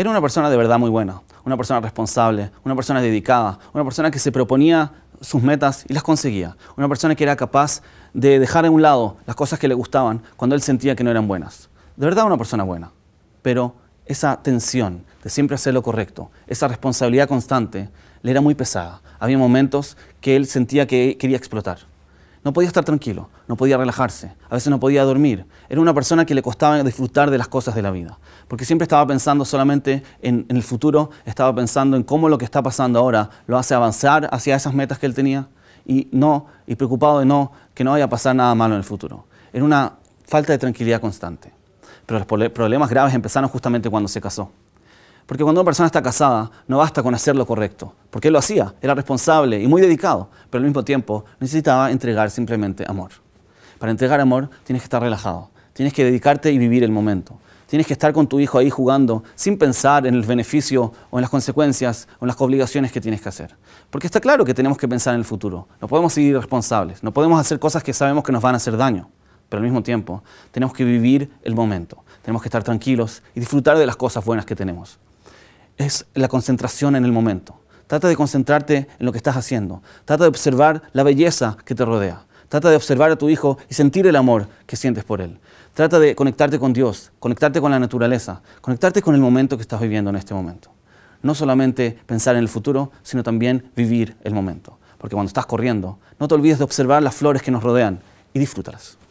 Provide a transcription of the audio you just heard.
Era una persona de verdad muy buena, una persona responsable, una persona dedicada, una persona que se proponía sus metas y las conseguía, una persona que era capaz de dejar a un lado las cosas que le gustaban cuando él sentía que no eran buenas. De verdad una persona buena, pero esa tensión de siempre hacer lo correcto, esa responsabilidad constante, le era muy pesada. Había momentos que él sentía que quería explotar. No podía estar tranquilo, no podía relajarse, a veces no podía dormir. Era una persona que le costaba disfrutar de las cosas de la vida, porque siempre estaba pensando solamente en, el futuro, estaba pensando en cómo lo que está pasando ahora lo hace avanzar hacia esas metas que él tenía y no y preocupado de no que no vaya a pasar nada malo en el futuro. Era una falta de tranquilidad constante. Pero los problemas graves empezaron justamente cuando se casó. Porque cuando una persona está casada, no basta con hacer lo correcto, porque él lo hacía, era responsable y muy dedicado, pero al mismo tiempo necesitaba entregar simplemente amor. Para entregar amor tienes que estar relajado, tienes que dedicarte y vivir el momento. Tienes que estar con tu hijo ahí jugando sin pensar en el beneficio o en las consecuencias o en las obligaciones que tienes que hacer. Porque está claro que tenemos que pensar en el futuro. No podemos seguir irresponsables, no podemos hacer cosas que sabemos que nos van a hacer daño. Pero al mismo tiempo, tenemos que vivir el momento. Tenemos que estar tranquilos y disfrutar de las cosas buenas que tenemos es la concentración en el momento. Trata de concentrarte en lo que estás haciendo. Trata de observar la belleza que te rodea. Trata de observar a tu hijo y sentir el amor que sientes por él. Trata de conectarte con Dios, conectarte con la naturaleza, conectarte con el momento que estás viviendo en este momento. No solamente pensar en el futuro, sino también vivir el momento. Porque cuando estás corriendo, no te olvides de observar las flores que nos rodean y disfrútalas.